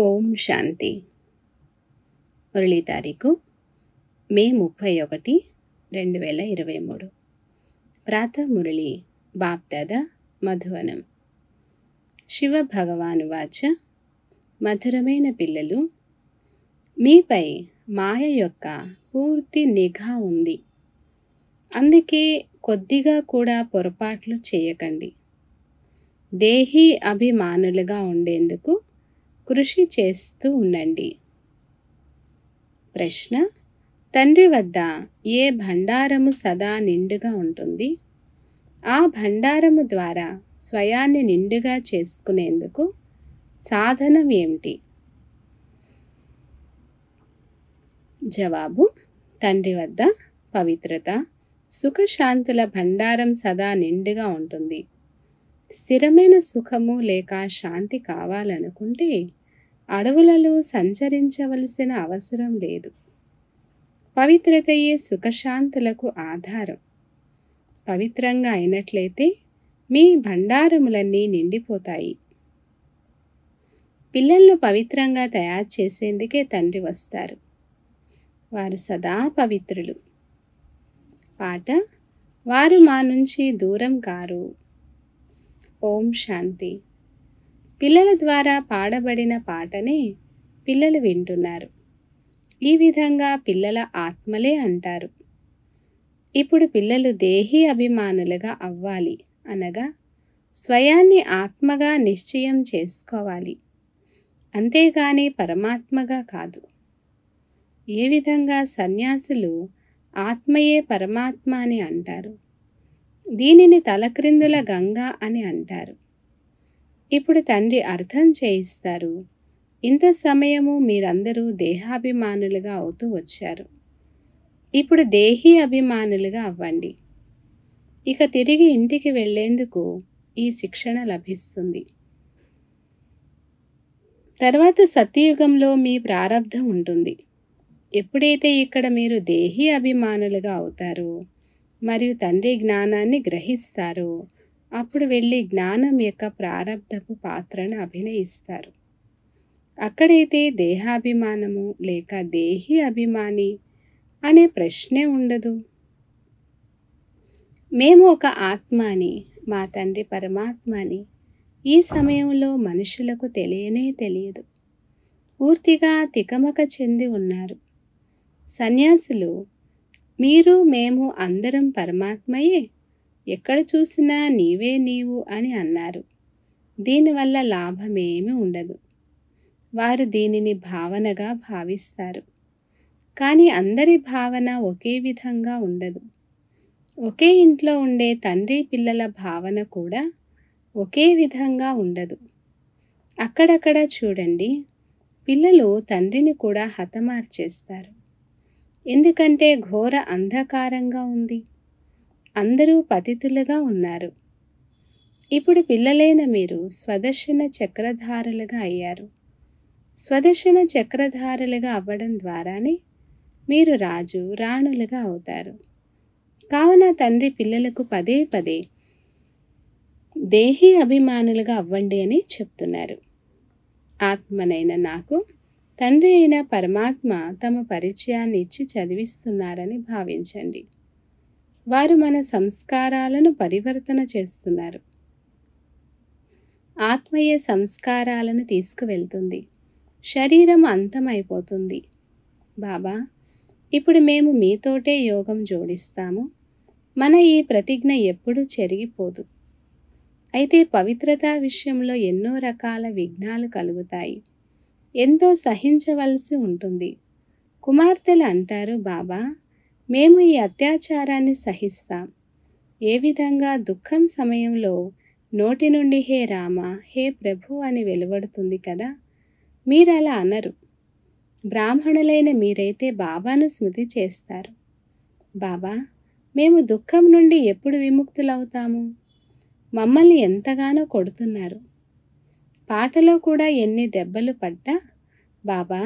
ఓం శాంతి మురళీ తారీఖు మే ముప్పై ఒకటి రెండు వేల ఇరవై మూడు ప్రాత మురళి బాప్దాద మధువనం శివ భగవాను వాచ మధురమైన పిల్లలు మీపై మాయ యొక్క పూర్తి నిఘా ఉంది అందుకే కొద్దిగా కూడా పొరపాట్లు చేయకండి దేహీ అభిమానులుగా ఉండేందుకు కృషి చేస్తూ ఉండండి ప్రశ్న తండ్రి వద్ద ఏ భండారము సదా నిండుగా ఉంటుంది ఆ భండారము ద్వారా స్వయాన్ని నిండుగా చేసుకునేందుకు సాధనం ఏమిటి జవాబు తండ్రి వద్ద పవిత్రత సుఖశాంతుల భండారం సదా నిండుగా ఉంటుంది స్థిరమైన సుఖము లేక శాంతి కావాలనుకుంటే అడవులలో సంచరించవలసిన అవసరం లేదు పవిత్రతయే సుఖశాంతులకు ఆధారం పవిత్రంగా అయినట్లయితే మీ భండారములన్నీ నిండిపోతాయి పిల్లలను పవిత్రంగా తయారు చేసేందుకే తండ్రి వస్తారు వారు సదా పవిత్రులు పాట వారు మా నుంచి దూరం కారు ఓం శాంతి పిల్లల ద్వారా పాడబడిన పాటనే పిల్లలు వింటున్నారు ఈ విధంగా పిల్లల ఆత్మలే అంటారు ఇప్పుడు పిల్లలు దేహి అభిమానులుగా అవ్వాలి అనగా స్వయాన్ని ఆత్మగా నిశ్చయం చేసుకోవాలి అంతేగాని పరమాత్మగా కాదు ఏ విధంగా సన్యాసులు ఆత్మయే పరమాత్మ అని అంటారు దీనిని తలక్రిందుల గంగా అని అంటారు ఇప్పుడు తండ్రి అర్థం చేయిస్తారు ఇంత సమయము మీరందరూ దేహాభిమానులుగా అవుతూ వచ్చారు ఇప్పుడు దేహీ అభిమానులుగా అవ్వండి ఇక తిరిగి ఇంటికి వెళ్లేందుకు ఈ శిక్షణ లభిస్తుంది తర్వాత సత్యయుగంలో మీ ప్రారంధం ఉంటుంది ఎప్పుడైతే ఇక్కడ మీరు దేహీ అభిమానులుగా అవుతారో మరియు తండ్రి జ్ఞానాన్ని గ్రహిస్తారో అప్పుడు వెళ్ళి జ్ఞానం యొక్క ప్రారంధపు పాత్రను అభినయిస్తారు అక్కడైతే దేహాభిమానము లేక దేహి అభిమాని అనే ప్రశ్నే ఉండదు మేము ఒక ఆత్మని మా తండ్రి పరమాత్మని ఈ సమయంలో మనుషులకు తెలియనే తెలియదు పూర్తిగా తికమక చెంది ఉన్నారు సన్యాసులు మీరు మేము అందరం పరమాత్మయే ఎక్కడ చూసినా నీవే నీవు అని అన్నారు దీనివల్ల లాభమేమీ ఉండదు వారు దీనిని భావనగా భావిస్తారు కానీ అందరి భావన ఒకే విధంగా ఉండదు ఒకే ఇంట్లో ఉండే తండ్రి పిల్లల భావన కూడా ఒకే విధంగా ఉండదు అక్కడక్కడ చూడండి పిల్లలు తండ్రిని కూడా హతమార్చేస్తారు ఎందుకంటే ఘోర అంధకారంగా ఉంది అందరూ పతితులుగా ఉన్నారు ఇప్పుడు పిల్లలైన మీరు స్వదర్శన చక్రధారులుగా అయ్యారు స్వదర్శన చక్రధారులుగా అవ్వడం ద్వారానే మీరు రాజు రాణులుగా అవుతారు కావున తండ్రి పిల్లలకు పదే పదే దేహీ అభిమానులుగా అవ్వండి అని చెప్తున్నారు ఆత్మనైన నాకు తండ్రి అయిన పరమాత్మ తమ పరిచయాన్ని ఇచ్చి చదివిస్తున్నారని భావించండి వారు మన సంస్కారాలను పరివర్తన చేస్తున్నారు ఆత్మయ సంస్కారాలను తీసుకువెళ్తుంది శరీరం అంతమైపోతుంది బాబా ఇప్పుడు మేము మీతోటే యోగం జోడిస్తాము మన ఈ ప్రతిజ్ఞ ఎప్పుడూ చెరిగిపోదు అయితే పవిత్రత విషయంలో ఎన్నో రకాల విఘ్నాలు కలుగుతాయి ఎంతో సహించవలసి ఉంటుంది కుమార్తెలు అంటారు బాబా మేము ఈ అత్యాచారాన్ని సహిస్తాం ఏ విధంగా దుఃఖం సమయంలో నోటి నుండి హే రామ హే ప్రభు అని వెలువడుతుంది కదా మీరు అలా అనరు బ్రాహ్మణులైన మీరైతే బాబాను స్మృతి చేస్తారు బాబా మేము దుఃఖం నుండి ఎప్పుడు విముక్తులవుతాము మమ్మల్ని ఎంతగానో కొడుతున్నారు పాటలో కూడా ఎన్ని దెబ్బలు పడ్డా బాబా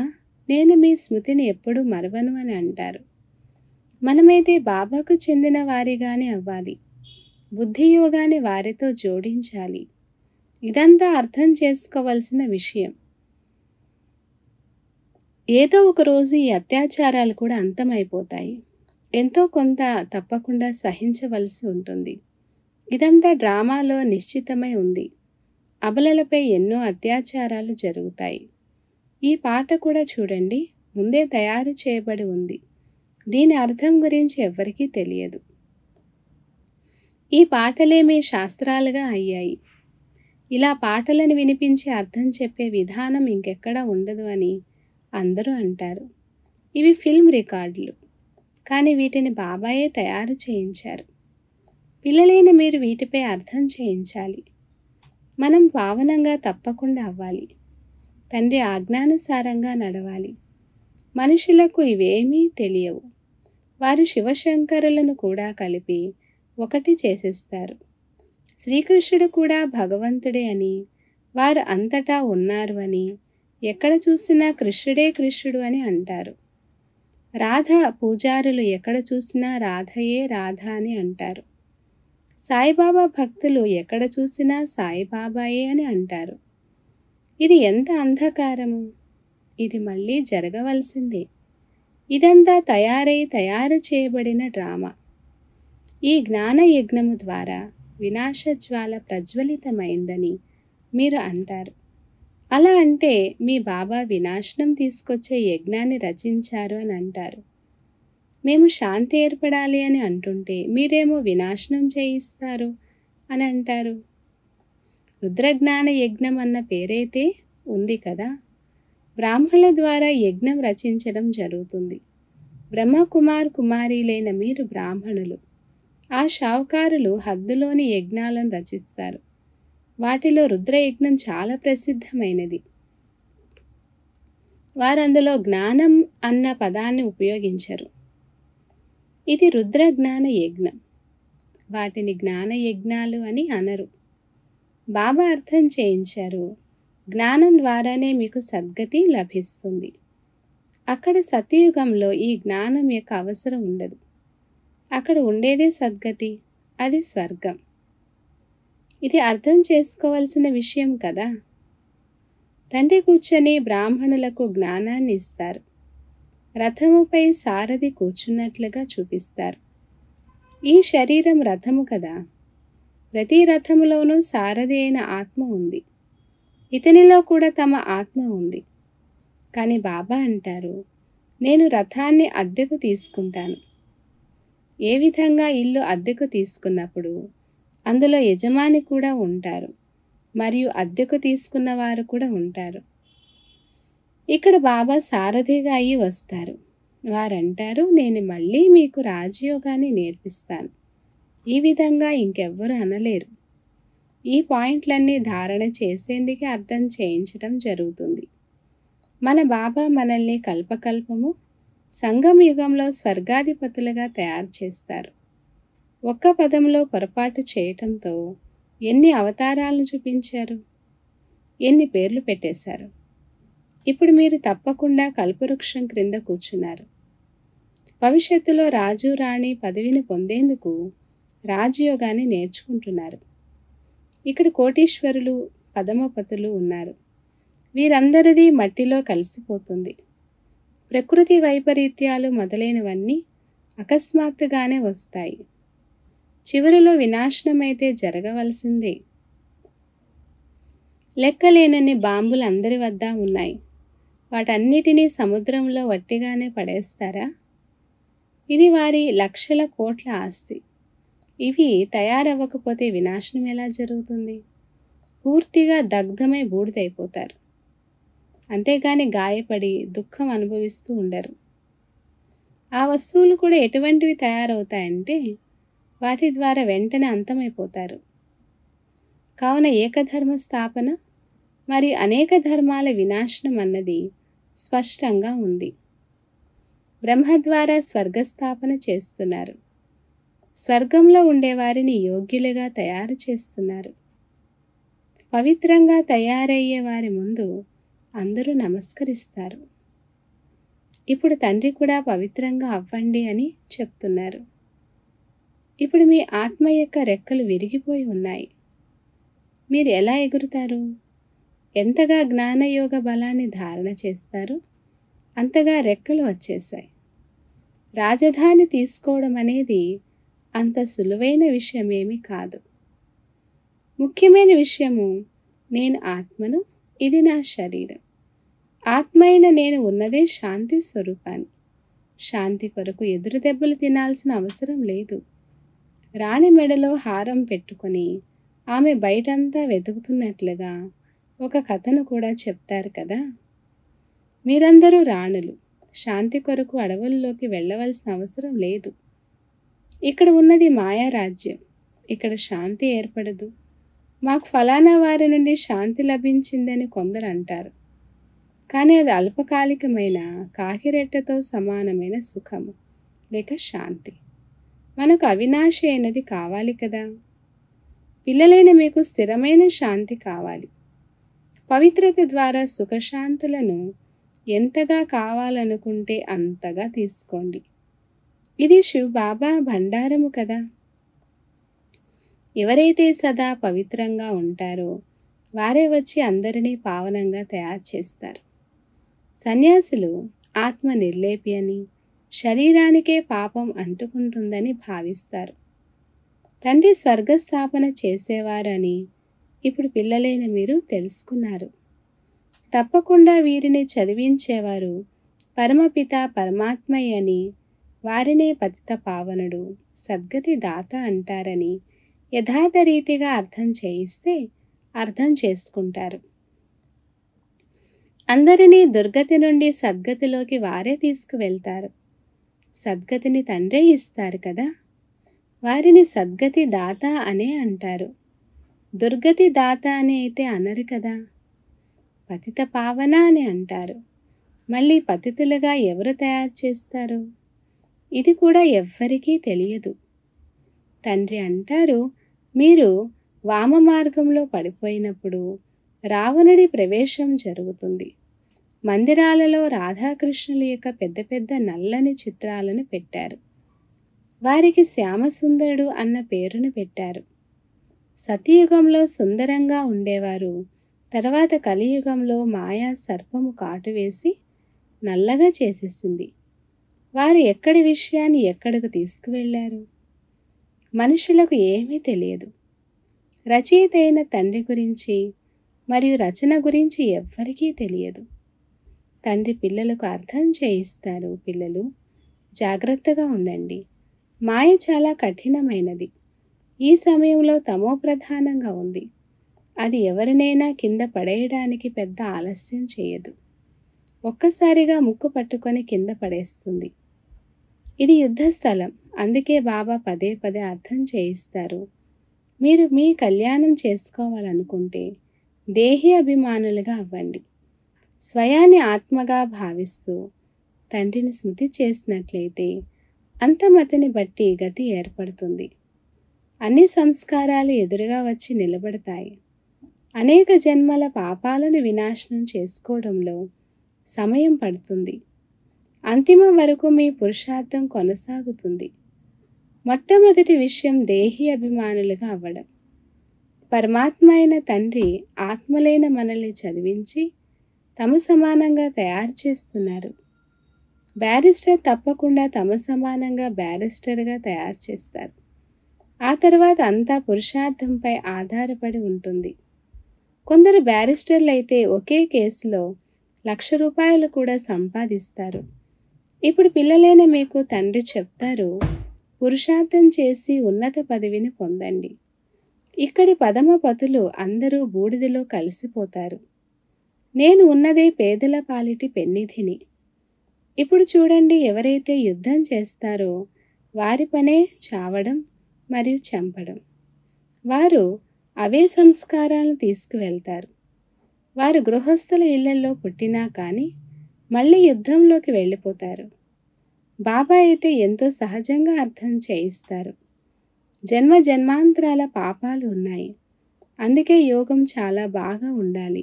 నేను మీ స్మృతిని ఎప్పుడు మరవను అని అంటారు మనమైతే బాబాకు చెందిన వారిగానే అవ్వాలి బుద్ధియోగాన్ని వారితో జోడించాలి ఇదంతా అర్థం చేసుకోవలసిన విషయం ఏదో ఒక రోజు ఈ అత్యాచారాలు కూడా అంతమైపోతాయి ఎంతో కొంత తప్పకుండా సహించవలసి ఉంటుంది ఇదంతా డ్రామాలో నిశ్చితమై ఉంది అబలలపై ఎన్నో అత్యాచారాలు జరుగుతాయి ఈ పాట కూడా చూడండి ముందే తయారు చేయబడి ఉంది దీని అర్థం గురించి ఎవరికీ తెలియదు ఈ పాటలేమీ శాస్త్రాలుగా అయ్యాయి ఇలా పాటలను వినిపించి అర్థం చెప్పే విధానం ఇంకెక్కడా ఉండదు అని అందరూ అంటారు ఇవి ఫిల్మ్ రికార్డులు కానీ వీటిని బాబాయే తయారు చేయించారు పిల్లలైన మీరు వీటిపై అర్థం చేయించాలి మనం పావనంగా తప్పకుండా అవ్వాలి తండ్రి ఆజ్ఞానుసారంగా నడవాలి మనుషులకు ఇవేమీ తెలియవు వారు శివశంకరులను కూడా కలిపి ఒకటి చేసేస్తారు శ్రీకృష్ణుడు కూడా భగవంతుడే అని వారు అంతటా ఉన్నారు అని ఎక్కడ చూసినా కృష్ణుడే కృష్ణుడు అని అంటారు రాధ పూజారులు ఎక్కడ చూసినా రాధయే రాధ అని అంటారు సాయిబాబా భక్తులు ఎక్కడ చూసినా సాయిబాబాయే అని అంటారు ఇది ఎంత అంధకారము ఇది మళ్ళీ జరగవలసిందే ఇదంతా తయారై తయారు చేయబడిన డ్రామా ఈ జ్ఞాన యజ్ఞము ద్వారా వినాశజ్వాల ప్రజ్వలితమైందని మీరు అంటారు అలా అంటే మీ బాబా వినాశనం తీసుకొచ్చే యజ్ఞాన్ని రచించారు అని అంటారు మేము శాంతి ఏర్పడాలి అని అంటుంటే మీరేమో వినాశనం చేయిస్తారు అని అంటారు రుద్రజ్ఞాన యజ్ఞం అన్న పేరైతే ఉంది కదా బ్రాహ్మణుల ద్వారా యజ్ఞం రచించడం జరుగుతుంది బ్రహ్మకుమార్ కుమారీలైన మీరు బ్రాహ్మణులు ఆ షావుకారులు హద్దులోని యజ్ఞాలను రచిస్తారు వాటిలో రుద్రయజ్ఞం చాలా ప్రసిద్ధమైనది వారందులో జ్ఞానం అన్న పదాన్ని ఉపయోగించరు ఇది రుద్ర జ్ఞాన యజ్ఞం వాటిని జ్ఞాన యజ్ఞాలు అని అనరు బాబా అర్థం చేయించారు జ్ఞానం ద్వారానే మీకు సద్గతి లభిస్తుంది అక్కడ సత్యయుగంలో ఈ జ్ఞానం యొక్క అవసరం ఉండదు అక్కడ ఉండేదే సద్గతి అది స్వర్గం ఇది అర్థం చేసుకోవాల్సిన విషయం కదా తండ్రి కూర్చొని బ్రాహ్మణులకు జ్ఞానాన్ని ఇస్తారు రథముపై సారథి కూర్చున్నట్లుగా చూపిస్తారు ఈ శరీరం రథము కదా ప్రతి రథములోనూ సారథి అయిన ఆత్మ ఉంది ఇతనిలో కూడా తమ ఆత్మ ఉంది కానీ బాబా అంటారు నేను రథాన్ని అద్దెకు తీసుకుంటాను ఏ విధంగా ఇల్లు అద్దెకు తీసుకున్నప్పుడు అందులో యజమాని కూడా ఉంటారు మరియు అద్దెకు తీసుకున్న వారు కూడా ఉంటారు ఇక్కడ బాబా సారథిగా అయ్యి వస్తారు వారంటారు నేను మళ్ళీ మీకు రాజయోగాన్ని నేర్పిస్తాను ఈ విధంగా ఇంకెవ్వరు అనలేరు ఈ పాయింట్లన్నీ ధారణ చేసేందుకే అర్థం చేయించటం జరుగుతుంది మన బాబా మనల్ని కల్పకల్పము సంఘం యుగంలో స్వర్గాధిపతులుగా తయారు చేస్తారు ఒక్క పదంలో పొరపాటు చేయటంతో ఎన్ని అవతారాలను చూపించారు ఎన్ని పేర్లు పెట్టేశారు ఇప్పుడు మీరు తప్పకుండా కల్పవృక్షం క్రింద కూర్చున్నారు భవిష్యత్తులో రాజు రాణి పదవిని పొందేందుకు రాజయోగాన్ని నేర్చుకుంటున్నారు ఇక్కడ కోటీశ్వరులు పదమపతులు ఉన్నారు వీరందరిది మట్టిలో కలిసిపోతుంది ప్రకృతి వైపరీత్యాలు మొదలైనవన్నీ అకస్మాత్తుగానే వస్తాయి చివరిలో వినాశనమైతే జరగవలసిందే లెక్కలేనన్ని బాంబులు అందరి వద్ద ఉన్నాయి వాటన్నిటినీ సముద్రంలో వట్టిగానే పడేస్తారా ఇది వారి లక్షల కోట్ల ఆస్తి ఇవి తయారవ్వకపోతే వినాశనం ఎలా జరుగుతుంది పూర్తిగా దగ్ధమై బూడిదైపోతారు అంతేగాని గాయపడి దుఃఖం అనుభవిస్తూ ఉండరు ఆ వస్తువులు కూడా ఎటువంటివి తయారవుతాయంటే వాటి ద్వారా వెంటనే అంతమైపోతారు కావున ఏకధర్మ స్థాపన మరియు అనేక ధర్మాల వినాశనం అన్నది స్పష్టంగా ఉంది బ్రహ్మ ద్వారా స్వర్గస్థాపన చేస్తున్నారు స్వర్గంలో ఉండేవారిని యోగ్యులుగా తయారు చేస్తున్నారు పవిత్రంగా తయారయ్యే వారి ముందు అందరూ నమస్కరిస్తారు ఇప్పుడు తండ్రి కూడా పవిత్రంగా అవ్వండి అని చెప్తున్నారు ఇప్పుడు మీ ఆత్మ యొక్క రెక్కలు విరిగిపోయి ఉన్నాయి మీరు ఎలా ఎగురుతారు ఎంతగా జ్ఞానయోగ బలాన్ని ధారణ చేస్తారు అంతగా రెక్కలు వచ్చేసాయి రాజధాని తీసుకోవడం అనేది అంత సులువైన విషయమేమీ కాదు ముఖ్యమైన విషయము నేను ఆత్మను ఇది నా శరీరం ఆత్మ అయిన నేను ఉన్నదే శాంతి స్వరూపాన్ని శాంతి కొరకు ఎదురు దెబ్బలు తినాల్సిన అవసరం లేదు రాణి మెడలో హారం పెట్టుకొని ఆమె బయటంతా వెతుకుతున్నట్లుగా ఒక కథను కూడా చెప్తారు కదా మీరందరూ రాణులు శాంతి కొరకు అడవుల్లోకి వెళ్ళవలసిన అవసరం లేదు ఇక్కడ ఉన్నది మాయారాజ్యం ఇక్కడ శాంతి ఏర్పడదు మాకు ఫలానా వారి నుండి శాంతి లభించిందని కొందరు అంటారు కానీ అది అల్పకాలికమైన కాకిరెట్టతో సమానమైన సుఖము లేక శాంతి మనకు అవినాశ అయినది కావాలి కదా పిల్లలైన మీకు స్థిరమైన శాంతి కావాలి పవిత్రత ద్వారా సుఖశాంతులను ఎంతగా కావాలనుకుంటే అంతగా తీసుకోండి ఇది శివబాబా భండారము కదా ఎవరైతే సదా పవిత్రంగా ఉంటారో వారే వచ్చి అందరినీ పావనంగా తయారు చేస్తారు సన్యాసులు ఆత్మ నిర్లేపి అని శరీరానికే పాపం అంటుకుంటుందని భావిస్తారు తండ్రి స్వర్గస్థాపన చేసేవారని ఇప్పుడు పిల్లలైన మీరు తెలుసుకున్నారు తప్పకుండా వీరిని చదివించేవారు పరమపిత పరమాత్మయ్యని వారినే పతిత పావనుడు సద్గతి దాత అంటారని యథార్థ రీతిగా అర్థం చేయిస్తే అర్థం చేసుకుంటారు అందరినీ దుర్గతి నుండి సద్గతిలోకి వారే తీసుకువెళ్తారు సద్గతిని తండ్రే ఇస్తారు కదా వారిని సద్గతి దాత అనే అంటారు దుర్గతి దాత అని అయితే అనరు కదా పతిత పావన అని అంటారు మళ్ళీ పతితులుగా ఎవరు తయారు చేస్తారు ఇది కూడా ఎవ్వరికీ తెలియదు తండ్రి అంటారు మీరు వామ మార్గంలో పడిపోయినప్పుడు రావణుడి ప్రవేశం జరుగుతుంది మందిరాలలో రాధాకృష్ణుల యొక్క పెద్ద పెద్ద నల్లని చిత్రాలను పెట్టారు వారికి శ్యామసుందరుడు అన్న పేరును పెట్టారు సతయుగంలో సుందరంగా ఉండేవారు తర్వాత కలియుగంలో మాయా సర్పము కాటు వేసి నల్లగా చేసేసింది వారు ఎక్కడి విషయాన్ని ఎక్కడకు తీసుకువెళ్ళారు మనుషులకు ఏమీ తెలియదు రచయిత అయిన తండ్రి గురించి మరియు రచన గురించి ఎవ్వరికీ తెలియదు తండ్రి పిల్లలకు అర్థం చేయిస్తారు పిల్లలు జాగ్రత్తగా ఉండండి మాయ చాలా కఠినమైనది ఈ సమయంలో తమో ప్రధానంగా ఉంది అది ఎవరినైనా కింద పడేయడానికి పెద్ద ఆలస్యం చేయదు ఒక్కసారిగా ముక్కు పట్టుకొని కింద పడేస్తుంది ఇది యుద్ధస్థలం అందుకే బాబా పదే పదే అర్థం చేయిస్తారు మీరు మీ కళ్యాణం చేసుకోవాలనుకుంటే దేహి అభిమానులుగా అవ్వండి స్వయాన్ని ఆత్మగా భావిస్తూ తండ్రిని స్మృతి చేసినట్లయితే అంతమతిని బట్టి గతి ఏర్పడుతుంది అన్ని సంస్కారాలు ఎదురుగా వచ్చి నిలబడతాయి అనేక జన్మల పాపాలను వినాశనం చేసుకోవడంలో సమయం పడుతుంది అంతిమం వరకు మీ పురుషార్థం కొనసాగుతుంది మొట్టమొదటి విషయం దేహి అభిమానులుగా అవ్వడం పరమాత్మ అయిన తండ్రి ఆత్మలైన మనల్ని చదివించి తమ సమానంగా తయారు చేస్తున్నారు బ్యారిస్టర్ తప్పకుండా తమ సమానంగా బ్యారిస్టర్గా తయారు చేస్తారు ఆ తర్వాత అంతా పురుషార్థంపై ఆధారపడి ఉంటుంది కొందరు బ్యారిస్టర్లు అయితే ఒకే కేసులో లక్ష రూపాయలు కూడా సంపాదిస్తారు ఇప్పుడు పిల్లలైన మీకు తండ్రి చెప్తారు పురుషార్థం చేసి ఉన్నత పదవిని పొందండి ఇక్కడి పదమ పతులు అందరూ బూడిదలో కలిసిపోతారు నేను ఉన్నదే పేదల పాలిటి పెన్నిధిని ఇప్పుడు చూడండి ఎవరైతే యుద్ధం చేస్తారో వారి పనే చావడం మరియు చంపడం వారు అవే సంస్కారాలను తీసుకువెళ్తారు వారు గృహస్థుల ఇళ్లలో పుట్టినా కానీ మళ్ళీ యుద్ధంలోకి వెళ్ళిపోతారు బాబా అయితే ఎంతో సహజంగా అర్థం చేయిస్తారు జన్మ జన్మాంతరాల పాపాలు ఉన్నాయి అందుకే యోగం చాలా బాగా ఉండాలి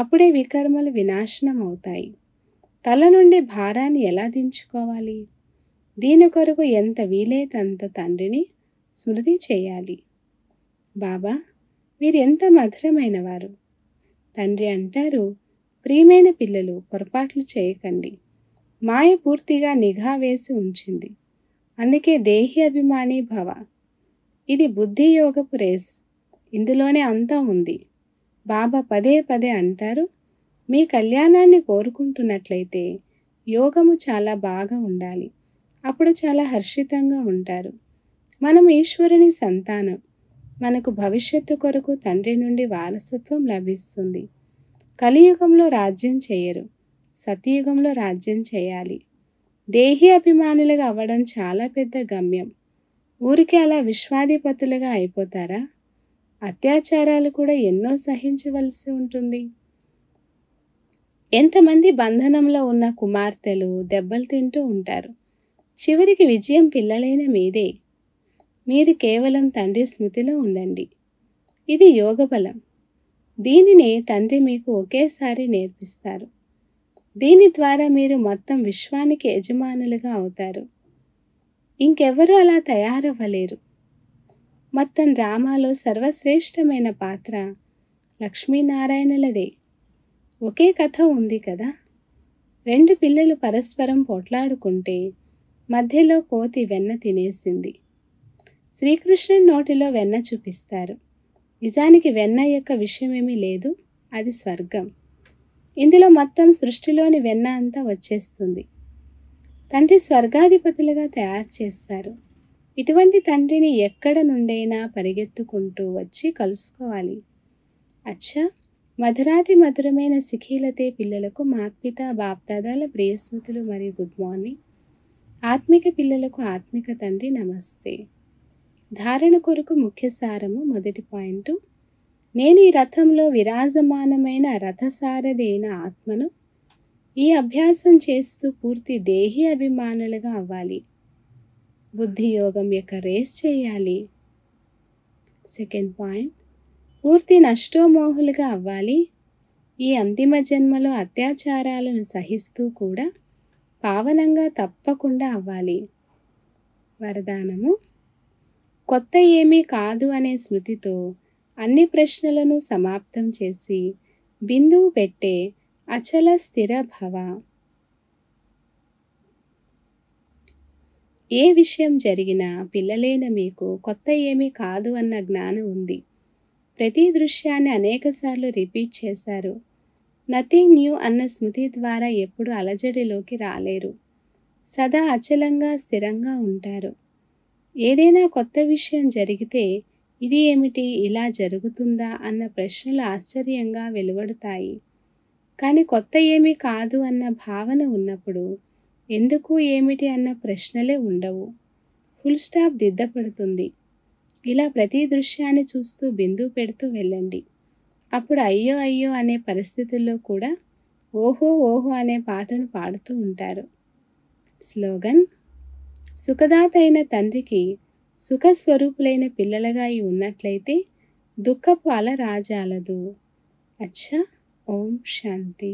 అప్పుడే వికర్మలు వినాశనం అవుతాయి తల నుండి భారాన్ని ఎలా దించుకోవాలి దీని కొరకు ఎంత వీలైతంత తండ్రిని స్మృతి చేయాలి బాబా వీరెంత మధురమైనవారు తండ్రి అంటారు ప్రియమైన పిల్లలు పొరపాట్లు చేయకండి మాయ పూర్తిగా నిఘా వేసి ఉంచింది అందుకే దేహి అభిమాని భవ ఇది బుద్ధి యోగపు రేస్ ఇందులోనే అంతా ఉంది బాబా పదే పదే అంటారు మీ కళ్యాణాన్ని కోరుకుంటున్నట్లయితే యోగము చాలా బాగా ఉండాలి అప్పుడు చాలా హర్షితంగా ఉంటారు మనం ఈశ్వరుని సంతానం మనకు భవిష్యత్తు కొరకు తండ్రి నుండి వారసత్వం లభిస్తుంది కలియుగంలో రాజ్యం చేయరు సతయుగంలో రాజ్యం చేయాలి దేహి అభిమానులుగా అవ్వడం చాలా పెద్ద గమ్యం ఊరికి అలా విశ్వాధిపతులుగా అయిపోతారా అత్యాచారాలు కూడా ఎన్నో సహించవలసి ఉంటుంది ఎంతమంది బంధనంలో ఉన్న కుమార్తెలు దెబ్బలు తింటూ ఉంటారు చివరికి విజయం పిల్లలైన మీదే మీరు కేవలం తండ్రి స్మృతిలో ఉండండి ఇది యోగబలం దీనిని తండ్రి మీకు ఒకేసారి నేర్పిస్తారు దీని ద్వారా మీరు మొత్తం విశ్వానికి యజమానులుగా అవుతారు ఇంకెవరూ అలా తయారవ్వలేరు మొత్తం డ్రామాలో సర్వశ్రేష్టమైన పాత్ర లక్ష్మీనారాయణులదే ఒకే కథ ఉంది కదా రెండు పిల్లలు పరస్పరం పోట్లాడుకుంటే మధ్యలో కోతి వెన్న తినేసింది శ్రీకృష్ణుని నోటిలో వెన్న చూపిస్తారు నిజానికి వెన్న యొక్క విషయమేమీ లేదు అది స్వర్గం ఇందులో మొత్తం సృష్టిలోని వెన్న అంతా వచ్చేస్తుంది తండ్రి స్వర్గాధిపతులుగా తయారు చేస్తారు ఇటువంటి తండ్రిని ఎక్కడ నుండైనా పరిగెత్తుకుంటూ వచ్చి కలుసుకోవాలి అచ్చా మధురాతి మధురమైన సిఖీలతే పిల్లలకు మాత్పిత బాప్దాదాల ప్రియస్మృతులు మరియు గుడ్ మార్నింగ్ ఆత్మిక పిల్లలకు ఆత్మిక తండ్రి నమస్తే ధారణ కొరకు ముఖ్య సారము మొదటి పాయింట్ నేను ఈ రథంలో విరాజమానమైన రథసారథైన ఆత్మను ఈ అభ్యాసం చేస్తూ పూర్తి దేహి అభిమానులుగా అవ్వాలి బుద్ధి యోగం యొక్క రేస్ చేయాలి సెకండ్ పాయింట్ పూర్తి నష్టోమోహులుగా అవ్వాలి ఈ అంతిమ జన్మలో అత్యాచారాలను సహిస్తూ కూడా పావనంగా తప్పకుండా అవ్వాలి వరదానము కొత్త ఏమీ కాదు అనే స్మృతితో అన్ని ప్రశ్నలను సమాప్తం చేసి బిందువు పెట్టే అచల స్థిర భవ ఏ విషయం జరిగినా పిల్లలైన మీకు కొత్త ఏమీ కాదు అన్న జ్ఞానం ఉంది ప్రతి దృశ్యాన్ని అనేకసార్లు రిపీట్ చేశారు నథింగ్ న్యూ అన్న స్మృతి ద్వారా ఎప్పుడు అలజడిలోకి రాలేరు సదా అచలంగా స్థిరంగా ఉంటారు ఏదైనా కొత్త విషయం జరిగితే ఇది ఏమిటి ఇలా జరుగుతుందా అన్న ప్రశ్నలు ఆశ్చర్యంగా వెలువడతాయి కానీ కొత్త ఏమీ కాదు అన్న భావన ఉన్నప్పుడు ఎందుకు ఏమిటి అన్న ప్రశ్నలే ఉండవు ఫుల్ స్టాప్ దిద్దపడుతుంది ఇలా ప్రతి దృశ్యాన్ని చూస్తూ బిందు పెడుతూ వెళ్ళండి అప్పుడు అయ్యో అయ్యో అనే పరిస్థితుల్లో కూడా ఓహో ఓహో అనే పాటను పాడుతూ ఉంటారు స్లోగన్ సుఖదాత అయిన తండ్రికి సుఖస్వరూపులైన పిల్లలుగా అయి ఉన్నట్లయితే దుఃఖపు అల రాజాలదు అచ్చా ఓం శాంతి